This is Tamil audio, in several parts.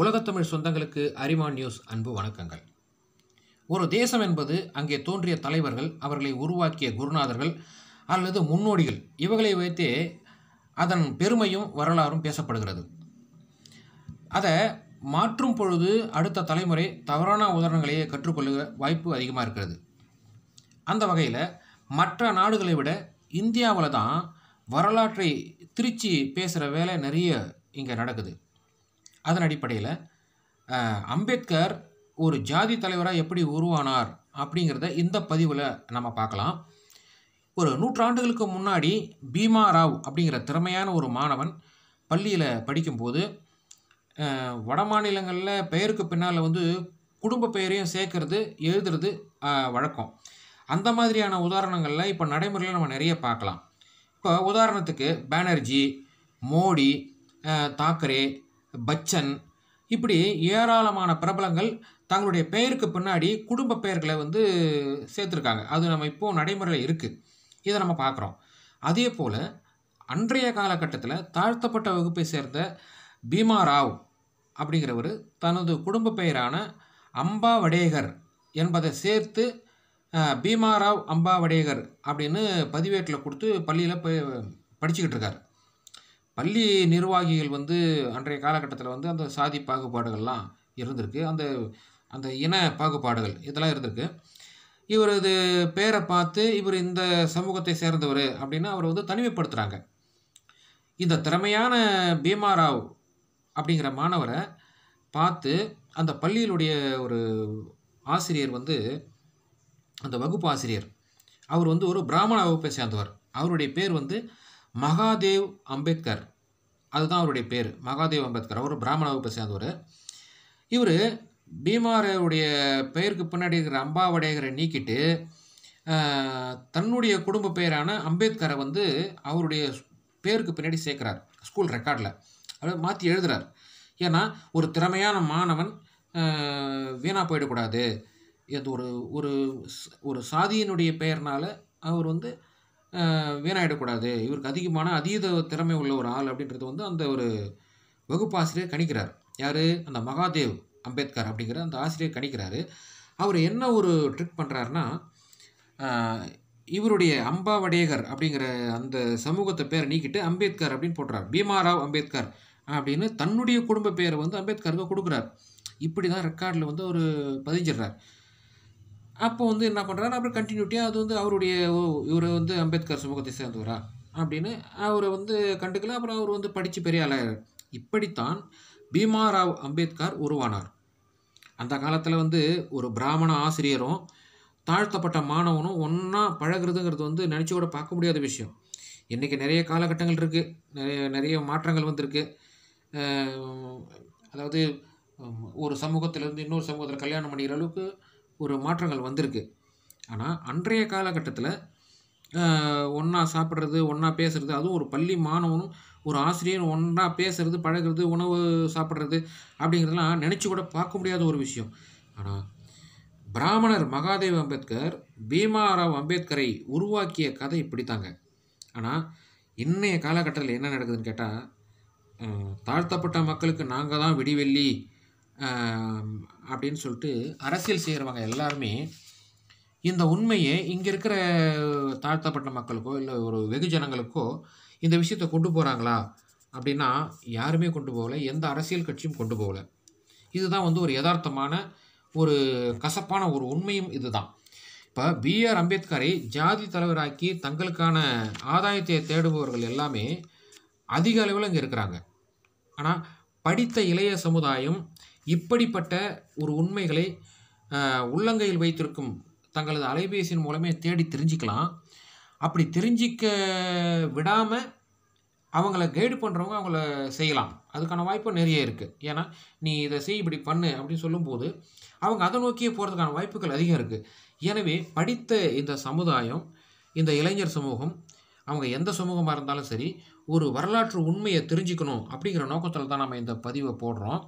உலகத்தமிழ் சொந்தங்களுக்கு அரிமா நியூஸ் அன்பு வணக்கங்கள் ஒரு தேசம் என்பது அங்கே தோன்றிய தலைவர்கள் அவர்களை உருவாக்கிய குருநாதர்கள் அல்லது முன்னோடிகள் இவர்களை வைத்தே அதன் பெருமையும் வரலாறும் பேசப்படுகிறது அதை மாற்றும் பொழுது அடுத்த தலைமுறை தவறான உதாரணங்களையே கற்றுக்கொள்ள வாய்ப்பு அதிகமாக இருக்கிறது அந்த வகையில் மற்ற நாடுகளை விட இந்தியாவில் தான் வரலாற்றை திருச்சி பேசுகிற வேலை நிறைய இங்கே நடக்குது அதன் அடிப்படையில் அம்பேத்கர் ஒரு ஜாதி தலைவராக எப்படி உருவானார் அப்படிங்கிறத இந்த பதிவில் நம்ம பார்க்கலாம் ஒரு நூற்றாண்டுகளுக்கு முன்னாடி பீமா ராவ் அப்படிங்கிற திறமையான ஒரு மாணவன் பள்ளியில் படிக்கும்போது வட மாநிலங்களில் பெயருக்கு பின்னால் வந்து குடும்ப பெயரையும் சேர்க்கறது எழுதுறது வழக்கம் அந்த மாதிரியான உதாரணங்களில் இப்போ நடைமுறையில் நம்ம நிறைய பார்க்கலாம் இப்போ உதாரணத்துக்கு பேனர்ஜி மோடி தாக்கரே பச்சன் இப்படி ஏராளமான பிரபலங்கள் தங்களுடைய பெயருக்கு பின்னாடி குடும்ப பெயர்களை வந்து சேர்த்துருக்காங்க அது நம்ம இப்போது நடைமுறையில் இருக்குது இதை நம்ம பார்க்குறோம் அதே போல் அன்றைய காலகட்டத்தில் தாழ்த்தப்பட்ட வகுப்பை சேர்ந்த பீமா ராவ் அப்படிங்கிறவர் தனது குடும்ப பெயரான அம்பா வடேகர் என்பதை சேர்த்து பீமா ராவ் அம்பா வடேகர் அப்படின்னு பதிவேட்டில் கொடுத்து பள்ளியில் போய் படிச்சுக்கிட்டு இருக்கார் பள்ளி நிர்வாகிகள் வந்து அன்றைய காலகட்டத்தில் வந்து அந்த சாதி பாகுபாடுகள்லாம் இருந்திருக்கு அந்த அந்த இன பாகுபாடுகள் இதெல்லாம் இருந்திருக்கு இவரது பேரை பார்த்து இவர் இந்த சமூகத்தை சேர்ந்தவர் அப்படின்னா அவரை வந்து தனிமைப்படுத்துகிறாங்க இந்த திறமையான பீமாராவ் அப்படிங்கிற மாணவரை பார்த்து அந்த பள்ளியிலுடைய ஒரு ஆசிரியர் வந்து அந்த வகுப்பு ஆசிரியர் அவர் வந்து ஒரு பிராமண வகுப்பை சேர்ந்தவர் அவருடைய பேர் வந்து மகாதேவ் அம்பேத்கர் அதுதான் அவருடைய பேர் மகாதேவ் அம்பேத்கர் அவர் பிராமண வகுப்பை சேர்ந்தவர் இவர் பீமாருடைய பெயருக்கு பின்னாடி இருக்கிற அம்பாவடையகரை நீக்கிட்டு தன்னுடைய குடும்ப பெயரான அம்பேத்கரை வந்து அவருடைய பேருக்கு பின்னாடி சேர்க்குறார் ஸ்கூல் ரெக்கார்டில் அவர் மாற்றி எழுதுகிறார் ஏன்னா ஒரு திறமையான மாணவன் வீணாக போயிடக்கூடாது இது ஒரு ஒரு ஒரு சாதியினுடைய பெயர்னால் அவர் வந்து வீணாயிடக்கூடாது இவருக்கு அதிகமான அதீத திறமை உள்ள ஒரு ஆள் அப்படின்றது வந்து அந்த ஒரு வகுப்பாசிரியர் கணிக்கிறார் யார் அந்த மகாதேவ் அம்பேத்கர் அப்படிங்கிற அந்த ஆசிரியர் கணிக்கிறாரு அவர் என்ன ஒரு ட்ரிக் பண்ணுறாருன்னா இவருடைய அம்பா வடேகர் அப்படிங்கிற அந்த சமூகத்தை பேரை நீக்கிட்டு அம்பேத்கர் அப்படின்னு போடுறார் பீமாராவ் அம்பேத்கர் அப்படின்னு தன்னுடைய குடும்ப பேரை வந்து அம்பேத்கருக்கு கொடுக்குறார் இப்படி தான் ரெக்கார்டில் வந்து அவர் பதிஞ்சிடுறார் அப்போ வந்து என்ன பண்ணுறாரு அப்புறம் கண்டினியூட்டியாக அது வந்து அவருடைய இவர் வந்து அம்பேத்கர் சமூகத்தை சேர்ந்தவரா அப்படின்னு அவரை வந்து கண்டுக்கல அப்புறம் அவர் வந்து படித்து பெரிய ஆளாக இப்படித்தான் பீமாராவ் அம்பேத்கர் உருவானார் அந்த காலத்தில் வந்து ஒரு பிராமண ஆசிரியரும் தாழ்த்தப்பட்ட மாணவனும் ஒன்றா பழகிறதுங்கிறது வந்து நினச்சி கூட பார்க்க முடியாத விஷயம் இன்றைக்கி நிறைய காலகட்டங்கள் இருக்குது நிறைய நிறைய மாற்றங்கள் வந்திருக்கு அதாவது ஒரு சமூகத்திலேருந்து இன்னொரு சமூகத்தில் கல்யாணம் பண்ணிக்கிற அளவுக்கு ஒரு மாற்றங்கள் வந்திருக்கு ஆனால் அன்றைய காலகட்டத்தில் ஒன்றா சாப்பிட்றது ஒன்றா பேசுகிறது அதுவும் ஒரு பள்ளி மாணவனும் ஒரு ஆசிரியர் ஒன்றா பேசுகிறது பழகிறது உணவு சாப்பிட்றது அப்படிங்கிறதெல்லாம் நினச்சி கூட பார்க்க முடியாத ஒரு விஷயம் ஆனால் பிராமணர் மகாதேவ் அம்பேத்கர் பீமாராவ் அம்பேத்கரை உருவாக்கிய கதை இப்படித்தாங்க ஆனால் இன்றைய காலகட்டத்தில் என்ன நடக்குதுன்னு கேட்டால் தாழ்த்தப்பட்ட மக்களுக்கு நாங்கள் தான் விடிவெள்ளி அப்படின்னு சொல்லிட்டு அரசியல் செய்கிறவங்க எல்லாருமே இந்த உண்மையை இங்கே இருக்கிற தாழ்த்தப்பட்ட மக்களுக்கோ இல்லை ஒரு வெகுஜனங்களுக்கோ இந்த விஷயத்த கொண்டு போகிறாங்களா அப்படின்னா யாருமே கொண்டு போகலை எந்த அரசியல் கட்சியும் கொண்டு போகலை இதுதான் வந்து ஒரு யதார்த்தமான ஒரு கசப்பான ஒரு உண்மையும் இதுதான் இப்போ பிஆர் அம்பேத்கரை ஜாதி தலைவராக்கி தங்களுக்கான ஆதாயத்தை தேடுபவர்கள் எல்லாமே அதிக அளவில் இங்கே இருக்கிறாங்க ஆனால் படித்த இளைய சமுதாயம் இப்படிப்பட்ட ஒரு உண்மைகளை உள்ளங்கையில் வைத்திருக்கும் தங்களது அலைபேசியின் மூலமே தேடி தெரிஞ்சுக்கலாம் அப்படி தெரிஞ்சிக்க விடாமல் அவங்கள கைடு பண்ணுறவங்க அவங்கள செய்யலாம் அதுக்கான வாய்ப்பு நிறைய இருக்குது ஏன்னா நீ இதை செய் இப்படி பண்ணு அப்படின்னு சொல்லும்போது அவங்க அதை நோக்கியே போகிறதுக்கான வாய்ப்புகள் அதிகம் இருக்குது எனவே படித்த இந்த சமுதாயம் இந்த இளைஞர் சமூகம் அவங்க எந்த சமூகமாக இருந்தாலும் சரி ஒரு வரலாற்று உண்மையை தெரிஞ்சுக்கணும் அப்படிங்கிற நோக்கத்தில் தான் நம்ம இந்த பதிவை போடுறோம்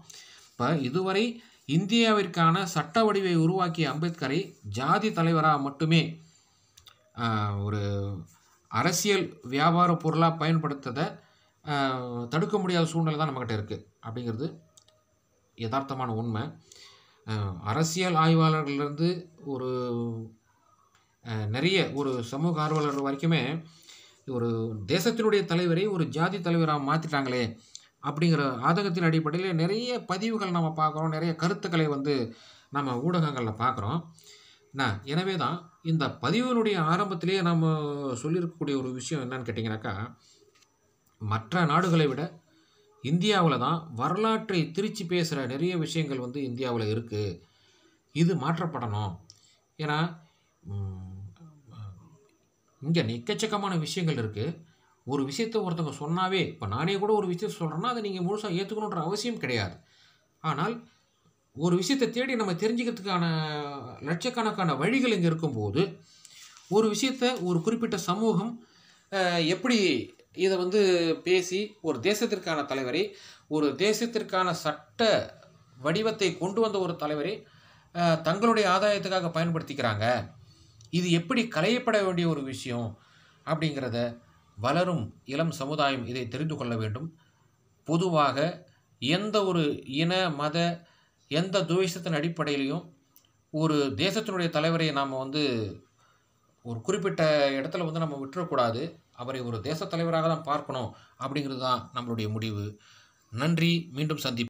இப்போ இதுவரை இந்தியாவிற்கான சட்ட வடிவை உருவாக்கிய அம்பேத்கரை ஜாதி தலைவராக மட்டுமே ஒரு அரசியல் வியாபார பொருளாக பயன்படுத்ததை தடுக்க முடியாத சூழ்நிலை தான் நம்மக்கிட்ட இருக்குது அப்படிங்கிறது யதார்த்தமான உண்மை அரசியல் ஆய்வாளர்கள்லேருந்து ஒரு நிறைய ஒரு சமூக ஆர்வலர் வரைக்குமே ஒரு தேசத்தினுடைய தலைவரை ஒரு ஜாதி தலைவராக மாற்றிட்டாங்களே அப்படிங்கிற ஆதகத்தின் அடிப்படையில் நிறைய பதிவுகள் நம்ம பார்க்குறோம் நிறைய கருத்துக்களை வந்து நம்ம ஊடகங்களில் பார்க்குறோம் எனவே தான் இந்த பதிவினுடைய ஆரம்பத்திலேயே நம்ம சொல்லியிருக்கக்கூடிய ஒரு விஷயம் என்னன்னு கேட்டிங்கனாக்கா மற்ற நாடுகளை விட இந்தியாவில் தான் வரலாற்றை திருச்சி பேசுகிற நிறைய விஷயங்கள் வந்து இந்தியாவில் இருக்குது இது மாற்றப்படணும் ஏன்னா இங்கே எக்கச்சக்கமான விஷயங்கள் இருக்குது ஒரு விஷயத்த ஒருத்தவங்க சொன்னாவே இப்போ நானே கூட ஒரு விஷயத்தை சொல்கிறேன்னா அதை நீங்கள் முழுசாக ஏற்றுக்கணுன்ற அவசியம் கிடையாது ஆனால் ஒரு விஷயத்தை தேடி நம்ம தெரிஞ்சுக்கிறதுக்கான லட்சக்கணக்கான வழிகள் இங்கே இருக்கும்போது ஒரு விஷயத்தை ஒரு குறிப்பிட்ட சமூகம் எப்படி இதை வந்து பேசி ஒரு தேசத்திற்கான தலைவரை ஒரு தேசத்திற்கான சட்ட வடிவத்தை கொண்டு வந்த ஒரு தலைவரை தங்களுடைய ஆதாயத்துக்காக பயன்படுத்திக்கிறாங்க இது எப்படி களையப்பட வேண்டிய ஒரு விஷயம் அப்படிங்கிறத வளரும் இளம் சமுதாயம் இதை தெரிந்து கொள்ள வேண்டும் பொதுவாக எந்த ஒரு இன மத எந்த துவேஷத்தின் அடிப்படையிலையும் ஒரு தேசத்தினுடைய தலைவரை நாம் வந்து ஒரு குறிப்பிட்ட இடத்துல வந்து நம்ம விட்டுறக்கூடாது அவரை ஒரு தேசத் தலைவராக தான் பார்க்கணும் அப்படிங்கிறது தான் நம்மளுடைய முடிவு நன்றி மீண்டும் சந்திப்போம்